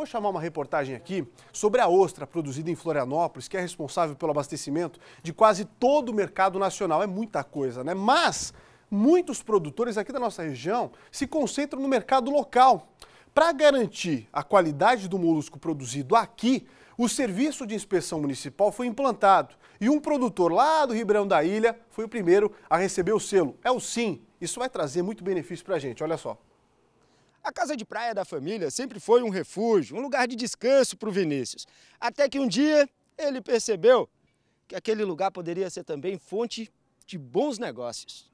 Vou chamar uma reportagem aqui sobre a ostra produzida em Florianópolis, que é responsável pelo abastecimento de quase todo o mercado nacional. É muita coisa, né? Mas muitos produtores aqui da nossa região se concentram no mercado local. Para garantir a qualidade do molusco produzido aqui, o serviço de inspeção municipal foi implantado e um produtor lá do Ribeirão da Ilha foi o primeiro a receber o selo. É o sim. Isso vai trazer muito benefício para a gente. Olha só. A casa de praia da família sempre foi um refúgio, um lugar de descanso para o Vinícius. Até que um dia ele percebeu que aquele lugar poderia ser também fonte de bons negócios.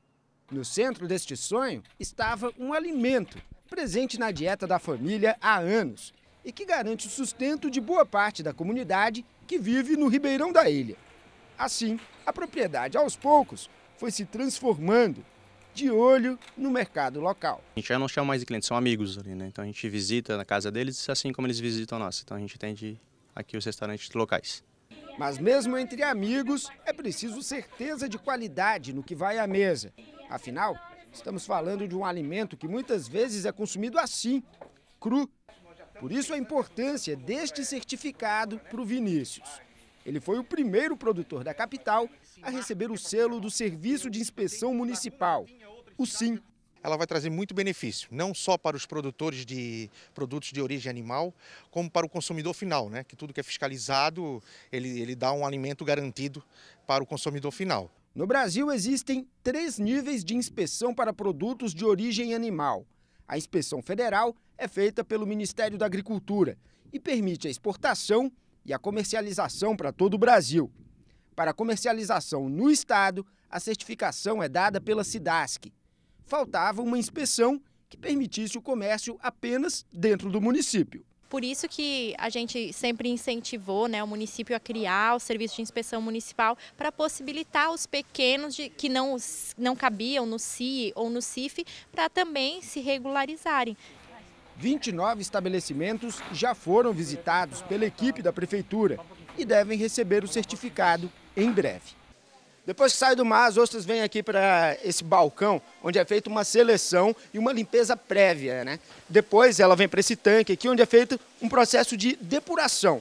No centro deste sonho estava um alimento presente na dieta da família há anos e que garante o sustento de boa parte da comunidade que vive no Ribeirão da Ilha. Assim, a propriedade, aos poucos, foi se transformando de olho no mercado local. A gente já não chama mais de clientes, são amigos ali, né? Então a gente visita na casa deles, assim como eles visitam a nossa. Então a gente atende aqui os restaurantes locais. Mas mesmo entre amigos, é preciso certeza de qualidade no que vai à mesa. Afinal, estamos falando de um alimento que muitas vezes é consumido assim, cru. Por isso a importância deste certificado para o Vinícius. Ele foi o primeiro produtor da capital a receber o selo do Serviço de Inspeção Municipal, o SIM ela vai trazer muito benefício, não só para os produtores de produtos de origem animal, como para o consumidor final, né? que tudo que é fiscalizado, ele, ele dá um alimento garantido para o consumidor final. No Brasil existem três níveis de inspeção para produtos de origem animal. A inspeção federal é feita pelo Ministério da Agricultura e permite a exportação e a comercialização para todo o Brasil. Para comercialização no estado, a certificação é dada pela SIDASC. Faltava uma inspeção que permitisse o comércio apenas dentro do município. Por isso que a gente sempre incentivou né, o município a criar o serviço de inspeção municipal para possibilitar os pequenos de, que não, não cabiam no CIE ou no CIF para também se regularizarem. 29 estabelecimentos já foram visitados pela equipe da prefeitura e devem receber o certificado em breve. Depois que sai do mar, as ostras vêm aqui para esse balcão, onde é feita uma seleção e uma limpeza prévia. Né? Depois ela vem para esse tanque aqui, onde é feito um processo de depuração.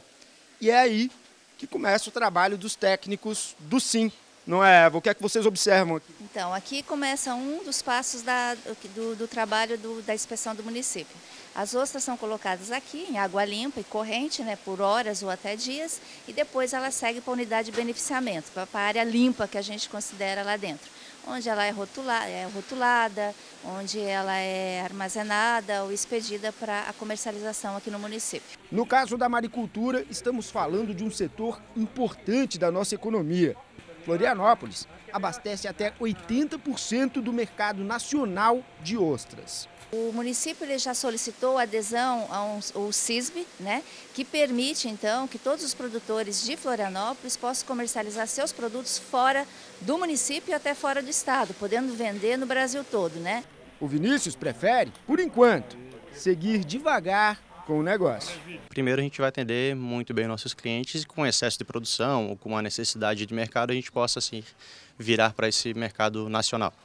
E é aí que começa o trabalho dos técnicos do SIM, não é, Eva? O que é que vocês observam aqui? Então, aqui começa um dos passos da, do, do, trabalho do, da inspeção do município. As ostras são colocadas aqui em água limpa e corrente, né, por horas ou até dias, e depois ela segue para a unidade de beneficiamento, para a área limpa que a gente considera lá dentro, onde ela é rotulada, é rotulada onde ela é armazenada ou expedida para a comercialização aqui no município. No caso da maricultura, estamos falando de um setor importante da nossa economia. Florianópolis abastece até 80% do mercado nacional de ostras. O município já solicitou adesão ao CISB, né, que permite então que todos os produtores de Florianópolis possam comercializar seus produtos fora do município e até fora do estado, podendo vender no Brasil todo. Né? O Vinícius prefere, por enquanto, seguir devagar com o negócio. Primeiro, a gente vai atender muito bem nossos clientes e com excesso de produção ou com uma necessidade de mercado, a gente possa assim, virar para esse mercado nacional.